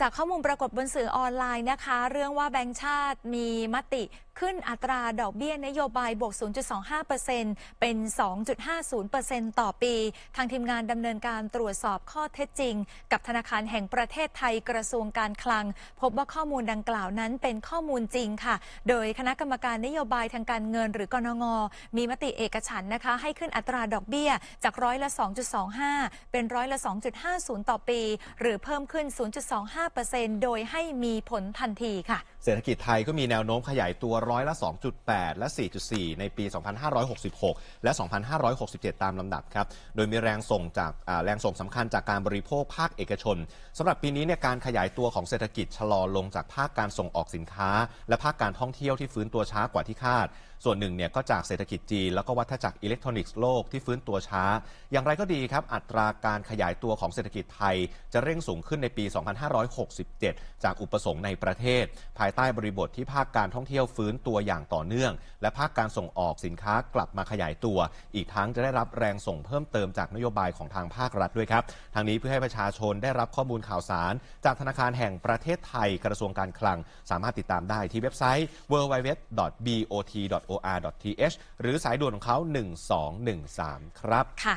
จากข้อมูลปรากฏบนสื่อออนไลน์นะคะ เรื่องว่าแบงค์ชาติมีมติขึ้นอัตราดอกเบี้ยนโยบายบวก 0.25%เป็น 2.50%ต่อปี ทางทีมงานดำเนินการตรวจสอบข้อเท็จจริง กับธนาคารแห่งประเทศไทยกระทรวงการคลัง พบว่าข้อมูลดังกล่าวนั้นเป็นข้อมูลจริงค่ะ โดยคณะกรรมการนโยบายทางการเงิน หรือกนง มีมติเอกฉันนะคะ ให้ขึ้นอัตราดอกเบี้ยจากร้อยละ 2.25 เป็นร้อยละ 2.50 ต่อปีหรือเพิ่มขึ้น 0.25 5%โดยให้มีผลทันทีค่ะ เศรษฐกิจไทยก็มีแนวโน้มขยายตัวร้อยละ 2.8 และ 4.4 ในปี 2566 และ 2567 ตามลำดับครับ โดยมีแรงส่งจากแรงส่งสำคัญจากการบริโภคภาคเอกชนสำหรับปีนี้เนี่ยการขยายตัวของเศรษฐกิจชะลอลงจากภาคการส่งออกสินค้าและภาคการท่องเที่ยวที่ฟื้นตัวช้ากว่าที่คาด ส่วนหนึ่งเนี่ยก็จากเศรษฐกิจจีนแล้วก็วัฏจักรอิเล็กทรอนิกส์โลกที่ฟื้นตัวช้า อย่างไรก็ดีครับอัตราการขยายตัวของเศรษฐกิจไทย จะเร่งสูงขึ้นในปี 2566 5 6 7 จากอุปสงค์ในประเทศ ภายใต้บริบทที่ภาคการท่องเที่ยวฟื้นตัวอย่างต่อเนื่อง และภาคการส่งออกสินค้ากลับมาขยายตัว อีกทั้งจะได้รับแรงส่งเพิ่มเติมจากนโยบายของทางภาครัฐด้วยครับทางนี้เพื่อให้ประชาชนได้รับข้อมูลข่าวสาร จากธนาคารแห่งประเทศไทยกระทรวงการคลัง สามารถติดตามได้ที่เว็บไซต์ www.bot.or.th หรือสายด่วนของเขา 1213 ครับ ค่ะ